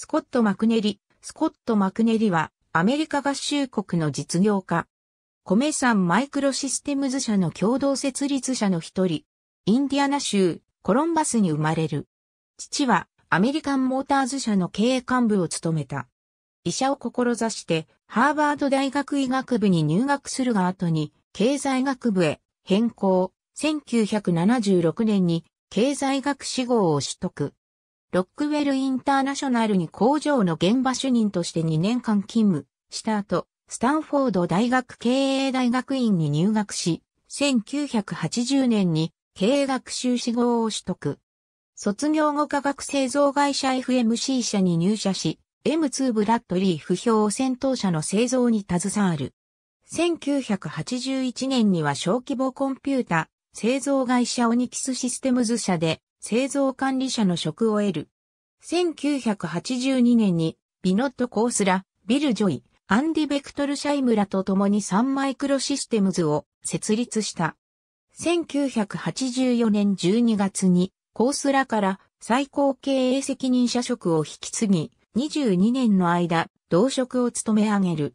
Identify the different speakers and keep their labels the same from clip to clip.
Speaker 1: スコット・マクネリ。スコット・マクネリは、アメリカ合衆国の実業家。米山マイクロシステムズ社の共同設立者の一人。インディアナ州、コロンバスに生まれる。父は、アメリカンモーターズ社の経営幹部を務めた。医者を志して、ハーバード大学医学部に入学するが後に、経済学部へ変更。1976年に経済学士号を取得。ロックウェルインターナショナルに工場の現場主任として2年間勤務した後、スタンフォード大学経営大学院に入学し、1980年に経営学習士号を取得。卒業後化学製造会社 FMC 社に入社し、M2 ブラッドリー不評戦闘車の製造に携わる。1981年には小規模コンピュータ、製造会社オニキスシステムズ社で製造管理者の職を得る。1982年に、ビノット・コースラ、ビル・ジョイ、アンディ・ベクトル・シャイムラと共にサンマイクロシステムズを設立した。1984年12月に、コースラから最高経営責任者職を引き継ぎ、22年の間、同職を務め上げる。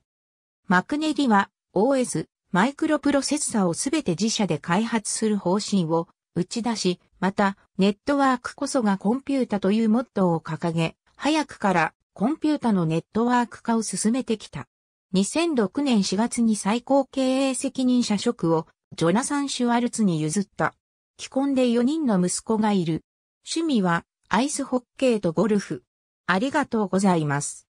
Speaker 1: マクネリは OS、マイクロプロセッサをすべて自社で開発する方針を打ち出し、また、ネットワークこそがコンピュータというモットーを掲げ、早くからコンピュータのネットワーク化を進めてきた。2006年4月に最高経営責任者職をジョナサン・シュワルツに譲った。既婚で4人の息子がいる。趣味はアイスホッケーとゴルフ。ありがとうございます。